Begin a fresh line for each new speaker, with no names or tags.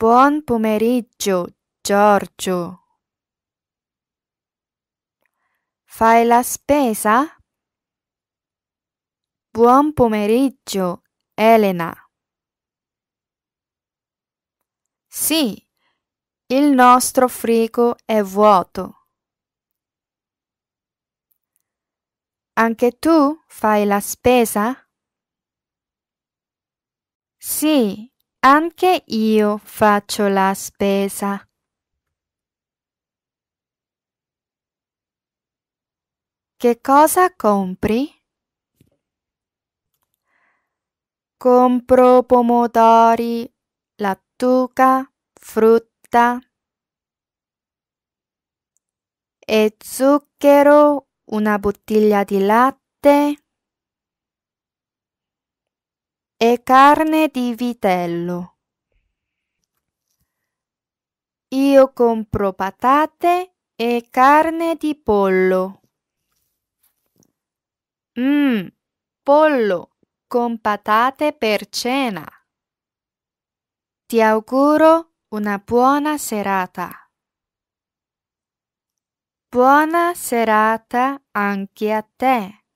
Buon pomeriggio, Giorgio. Fai la spesa? Buon pomeriggio, Elena. Sì, il nostro frigo è vuoto. Anche tu fai la spesa? Sì, anche io faccio la spesa. Che cosa compri? Compro pomodori, lattuga, frutta e zucchero, una bottiglia di latte e carne di vitello. Io compro patate e carne di pollo. Mmm, pollo con patate per cena. Ti auguro una buona serata. Buona serata anche a te.